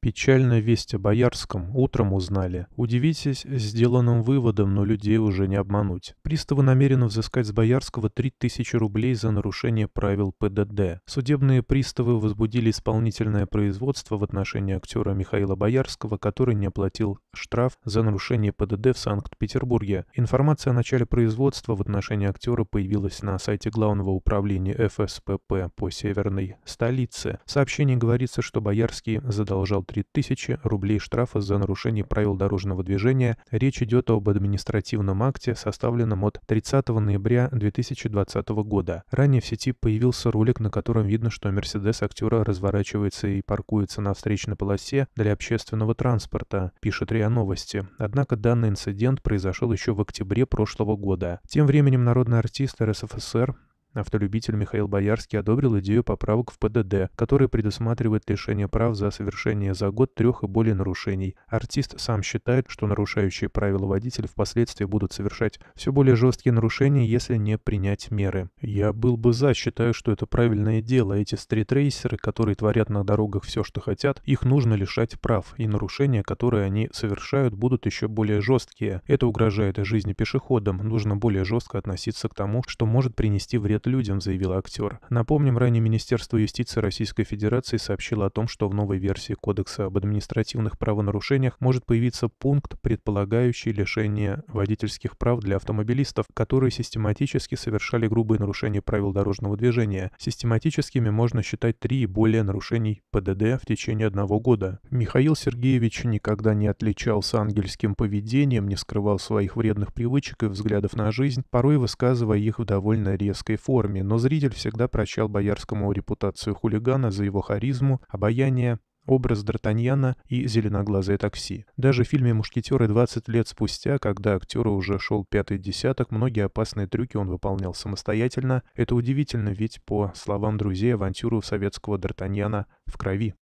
Печальная весть о Боярском утром узнали. Удивитесь сделанным выводом, но людей уже не обмануть. Приставы намерены взыскать с Боярского 3000 рублей за нарушение правил ПДД. Судебные приставы возбудили исполнительное производство в отношении актера Михаила Боярского, который не оплатил штраф за нарушение ПДД в Санкт-Петербурге. Информация о начале производства в отношении актера появилась на сайте Главного управления ФСПП по северной столице. В сообщении говорится, что Боярский задолжал 3000 рублей штрафа за нарушение правил дорожного движения. Речь идет об административном акте, составленном от 30 ноября 2020 года. Ранее в сети появился ролик, на котором видно, что Мерседес актера разворачивается и паркуется на встречной полосе для общественного транспорта, пишет РИА Новости. Однако данный инцидент произошел еще в октябре прошлого года. Тем временем народный артист РСФСР Автолюбитель Михаил Боярский одобрил идею поправок в ПДД, который предусматривает лишение прав за совершение за год трех и более нарушений. Артист сам считает, что нарушающие правила водитель впоследствии будут совершать все более жесткие нарушения, если не принять меры. Я был бы за, считаю, что это правильное дело. Эти стритрейсеры, которые творят на дорогах все, что хотят, их нужно лишать прав, и нарушения, которые они совершают, будут еще более жесткие. Это угрожает жизни пешеходам. Нужно более жестко относиться к тому, что может принести вред людям», — заявил актер. Напомним, ранее Министерство юстиции Российской Федерации сообщило о том, что в новой версии Кодекса об административных правонарушениях может появиться пункт, предполагающий лишение водительских прав для автомобилистов, которые систематически совершали грубые нарушения правил дорожного движения. Систематическими можно считать три и более нарушений ПДД в течение одного года. Михаил Сергеевич никогда не отличался ангельским поведением, не скрывал своих вредных привычек и взглядов на жизнь, порой высказывая их в довольно резкой форме форме, но зритель всегда прощал Боярскому репутацию хулигана за его харизму, обаяние, образ Д'Артаньяна и зеленоглазое такси. Даже в фильме «Мушкетеры» 20 лет спустя, когда актеру уже шел пятый десяток, многие опасные трюки он выполнял самостоятельно. Это удивительно, ведь, по словам друзей, авантюру советского Д'Артаньяна в крови.